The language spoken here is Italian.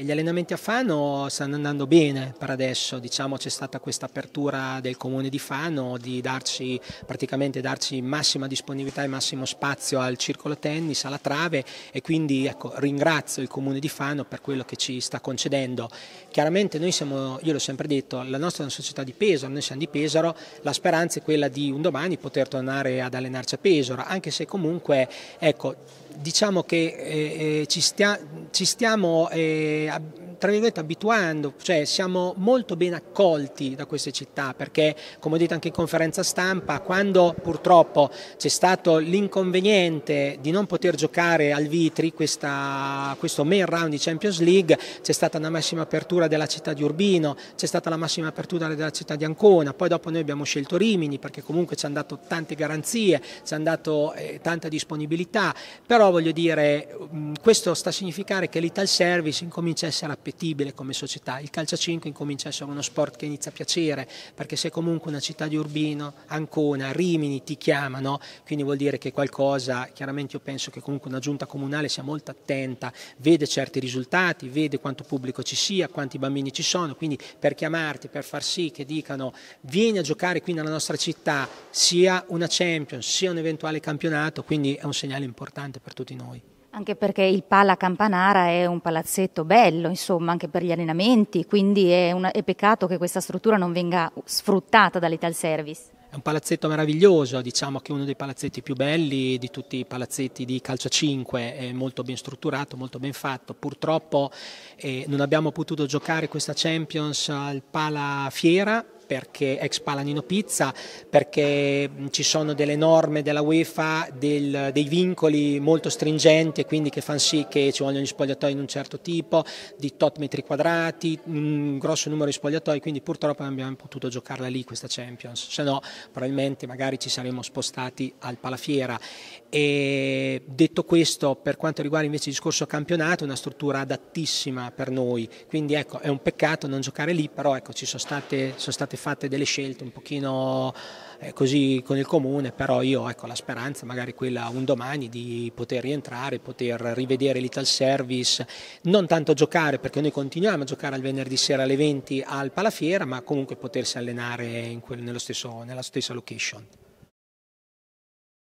E gli allenamenti a Fano stanno andando bene per adesso, diciamo c'è stata questa apertura del comune di Fano di darci praticamente darci massima disponibilità e massimo spazio al circolo tennis, alla trave e quindi ecco, ringrazio il comune di Fano per quello che ci sta concedendo. Chiaramente noi siamo, io l'ho sempre detto, la nostra è una società di Pesaro, noi siamo di Pesaro, la speranza è quella di un domani poter tornare ad allenarci a Pesaro, anche se comunque ecco, diciamo che eh, eh ci stiamo ci stiamo, eh, tra virgolette abituando, cioè siamo molto ben accolti da queste città perché come ho detto anche in conferenza stampa quando purtroppo c'è stato l'inconveniente di non poter giocare al Vitri questa, questo main round di Champions League c'è stata una massima apertura della città di Urbino, c'è stata la massima apertura della città di Ancona, poi dopo noi abbiamo scelto Rimini perché comunque ci hanno dato tante garanzie, ci hanno dato eh, tanta disponibilità, però voglio dire questo sta a significare che l'Ital Service incomincia a essere aperto appetibile come società. Il calcio 5 incomincia a essere uno sport che inizia a piacere, perché se comunque una città di Urbino, Ancona, Rimini ti chiamano, quindi vuol dire che qualcosa, chiaramente io penso che comunque una giunta comunale sia molto attenta, vede certi risultati, vede quanto pubblico ci sia, quanti bambini ci sono, quindi per chiamarti, per far sì che dicano vieni a giocare qui nella nostra città, sia una Champions, sia un eventuale campionato, quindi è un segnale importante per tutti noi. Anche perché il Pala Campanara è un palazzetto bello, insomma, anche per gli allenamenti, quindi è, una, è peccato che questa struttura non venga sfruttata dall'Ital Service. È un palazzetto meraviglioso, diciamo che è uno dei palazzetti più belli di tutti i palazzetti di Calcia 5, è molto ben strutturato, molto ben fatto. Purtroppo eh, non abbiamo potuto giocare questa Champions al Pala Fiera perché ex Palanino Pizza, perché ci sono delle norme della UEFA, del, dei vincoli molto stringenti e quindi che fanno sì che ci vogliono gli spogliatoi di un certo tipo, di tot metri quadrati, un grosso numero di spogliatoi, quindi purtroppo non abbiamo potuto giocarla lì questa Champions, se no probabilmente magari ci saremmo spostati al Palafiera e detto questo, per quanto riguarda invece il discorso campionato, è una struttura adattissima per noi, quindi ecco, è un peccato non giocare lì, però ecco, ci sono state, sono state, fatte delle scelte un pochino eh, così con il comune, però io ecco, la speranza magari quella un domani di poter rientrare, poter rivedere l'Ital Service, non tanto giocare perché noi continuiamo a giocare al venerdì sera alle 20 al Palafiera, ma comunque potersi allenare quel, stesso, nella stessa location.